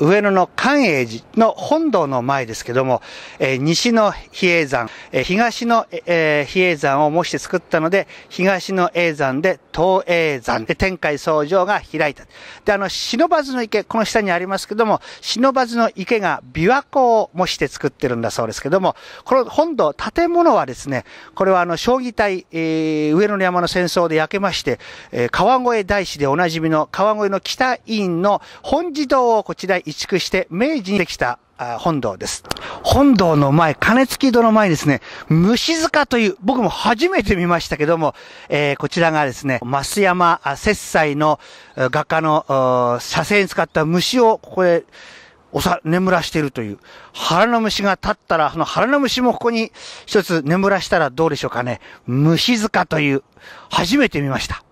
上野の寛永寺の本堂の前ですけども、えー、西の比叡山、えー、東の、えー、比叡山を模して作ったので、東の永山で東永山、で天海総城が開いた。で、あの、忍ばずの池、この下にありますけども、忍ばずの池が琵琶湖を模して作ってるんだそうですけども、この本堂、建物はですね、これはあの、将棋隊、えー、上野の山の戦争で焼けまして、えー、川越大師でおなじみの川越の北院の本寺堂をこちら移築して明治にできた本堂です。本堂の前、金付き堂の前ですね、虫塚という、僕も初めて見ましたけども、えー、こちらがですね、増山雪斎の画家の写生に使った虫を、ここで、おさ、眠らしているという。腹の虫が立ったら、その腹の虫もここに一つ眠らしたらどうでしょうかね。虫塚という、初めて見ました。